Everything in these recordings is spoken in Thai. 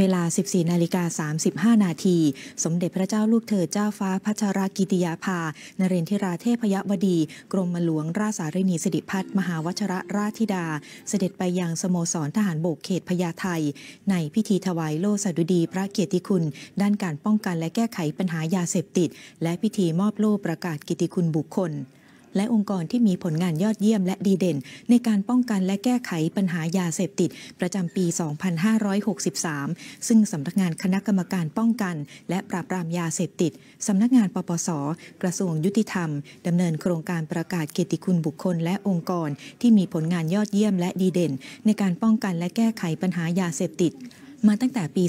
เวลา 14 นาฬิกา 35 นาที สมเด็จพระเจ้าลูกเธอเจ้าฟ้าพัชรกิติยาภา นเรนทิราเทพยวดี กรมหลวง ราชสารินีสิริพัฒมหาวชระราชธิดา เสด็จไปยังสโมสรทหารโบกเขตพญาไทในพิธีถวายโล่สดุดีพระเกียรติคุณ ด้านการป้องกันและแก้ไขปัญหายาเสพติด และพิธีมอบโล่ประกาศกิติคุณบุคคลและองค์กรที่มีผลงานยอดเยี่ยมและดีเด่นในการป้องกันและแก้ไขปัญหายาเสพติด ประจำปี 2563 ซึ่งสำนักงานคณะกรรมการป้องกันและปราบปรามยาเสพติดสำนักงานปปส กระทรวงยุติธรรมดำเนินโครงการประกาศเกียรติคุณบุคคลและองค์กรที่มีผลงานยอดเยี่ยมและดีเด่น ในการป้องกันและแก้ไขปัญหายาเสพติดมาตั้งแต่ปี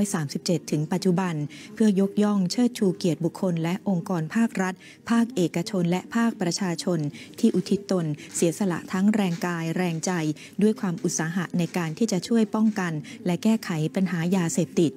2537 ถึงปัจจุบัน เพื่อยกย่องเชิดชูเกียรติบุคคล และองค์กรภาครัฐ ภาคเอกชนและภาคประชาชน ที่อุทิศตน เสียสละทั้งแรงกายแรงใจ ด้วยความอุตสาหะในการที่จะช่วยป้องกัน และแก้ไขปัญหายาเสพติด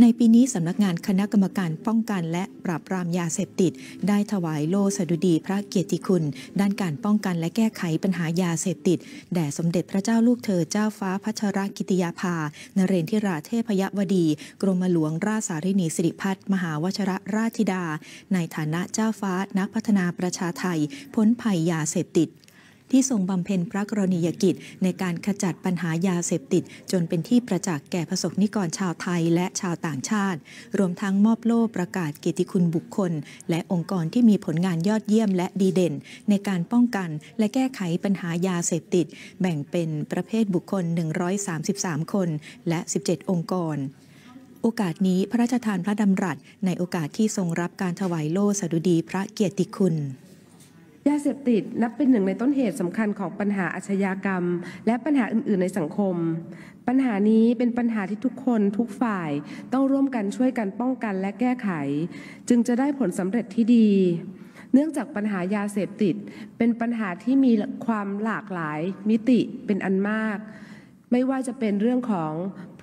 ในปีนี้สำนักงานคณะกรรมการป้องกันและปราบปรามยาเสพติดได้ถวายโล่สดุดีพระเกียรติคุณ ด้านการป้องกันและแก้ไขปัญหายาเสพติดแด่สมเด็จพระเจ้าลูกเธอเจ้าฟ้าพัชรกิติยาภา นเรนทิราเทพยวดี กรมหลวงราชสารินีสิริพัฒมหาวชรราชธิดา ในฐานะเจ้าฟ้านักพัฒนาประชาไทย พ้นภัยยาเสพติดที่ทรงบำเพ็ญพระกรณียกิจ ในการขจัดปัญหายาเสพติด จนเป็นที่ประจักษ์แก่ประสบนิกรชาวไทยและชาวต่างชาติ รวมทั้งมอบโล่ประกาศเกียรติคุณบุคคล และองค์กรที่มีผลงานยอดเยี่ยมและดีเด่น ในการป้องกันและแก้ไขปัญหายาเสพติด แบ่งเป็นประเภทบุคคล 133 คน และ 17 องค์กร โอกาสนี้พระราชทานพระดำรัส ในโอกาสที่ทรงรับการถวายโล่สดุดีพระเกียรติคุณยาเสพติดนับเป็นหนึ่งในต้นเหตุสำคัญของปัญหาอาชญากรรม และปัญหาอื่นๆในสังคม ปัญหานี้เป็นปัญหาที่ทุกคนทุกฝ่ายต้องร่วมกันช่วยกันป้องกันและแก้ไข จึงจะได้ผลสำเร็จที่ดี เนื่องจากปัญหายาเสพติดเป็นปัญหาที่มีความหลากหลาย มิติเป็นอันมาก ไม่ว่าจะเป็นเรื่องของ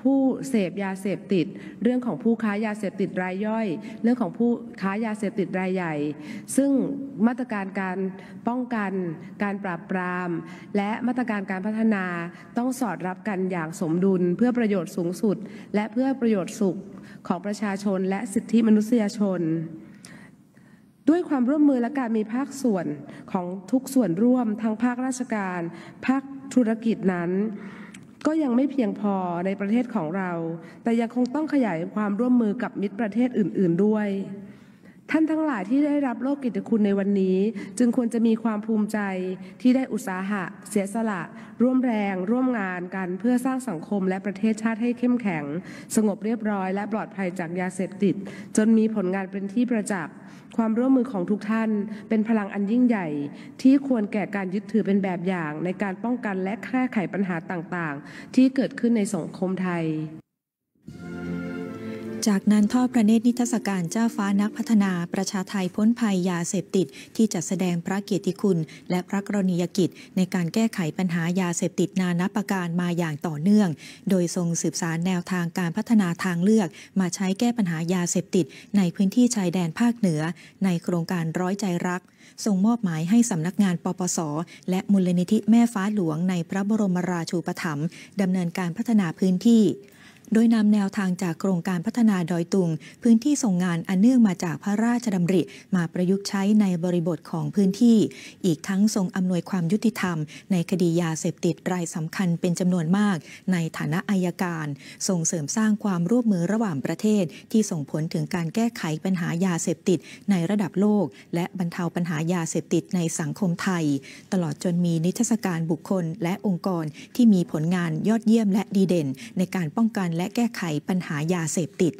ผู้เสพยาเสพติดเรื่องของผู้ค้ายาเสพติดรายย่อย เรื่องของผู้ค้ายาเสพติดรายใหญ่ซึ่งมาตรการการป้องกัน การปราบปรามและมาตรการการพัฒนาต้องสอดรับกันอย่างสมดุลเพื่อประโยชน์สูงสุด และเพื่อประโยชน์สุขของประชาชนและสิทธิมนุษยชน ด้วยความร่วมมือและการมีภาคส่วนของทุกส่วนร่วมทั้งภาคราชการภาคธุรกิจนั้นก็ยังไม่เพียงพอในประเทศของเรา แต่ยังคงต้องขยายความร่วมมือกับมิตรประเทศอื่นๆด้วยท่านทั้งหลายที่ได้รับโลกกิตคุณในวันนี้ จึงควรจะมีความภูมิใจ ที่ได้อุตสาหะ เสียสละ ร่วมแรง ร่วมงานกันเพื่อสร้างสังคม และประเทศชาติให้เข้มแข็ง สงบเรียบร้อยและปลอดภัยจากยาเสพติด จนมีผลงานเป็นที่ประจักษ์ความร่วมมือของทุกท่าน เป็นพลังอันยิ่งใหญ่ ที่ควรแก่การยึดถือเป็นแบบอย่าง ในการป้องกันและแก้ไขปัญหาต่างๆ ที่เกิดขึ้นในสังคมไทยจากนั้นทอดพระเนตรนิทรรศการเจ้าฟ้านักพัฒนาประชาไทยพ้นภัยยาเสพติดที่จัดแสดงพระเกียรติคุณ และพระกรณียกิจ ในการแก้ไขปัญหายาเสพติดนานับประการมาอย่างต่อเนื่อง โดยทรงสืบสารแนวทางการพัฒนาทางเลือก มาใช้แก้ปัญหายาเสพติดในพื้นที่ชายแดนภาคเหนือ ในโครงการร้อยใจรักส่งมอบหมายให้สำนักงานปปส และมูลนิธิแม่ฟ้าหลวงในพระบรมราชูปถัมภ์ดำเนินการพัฒนาพื้นที่โดยนำแนวทางจากโครงการพัฒนาดอยตุง พื้นที่ส่งงานอันเนื่องมาจากพระราชดำริมาประยุกต์ใช้ในบริบทของพื้นที่ อีกทั้งทรงอำนวยความยุติธรรม ในคดียาเสพติดรายสำคัญเป็นจำนวนมาก ในฐานะอายการ ส่งเสริมสร้างความร่วมมือระหว่างประเทศ ที่ส่งผลถึงการแก้ไขปัญหายาเสพติด ในระดับโลก และบรรเทาปัญหายาเสพติดในสังคมไทย ตลอดจนมีนิทรรศการบุคคลและองค์กรที่มีผลงานยอดเยี่ยมและดีเด่น ในการป้องกันและแก้ไขปัญหายาเสพติด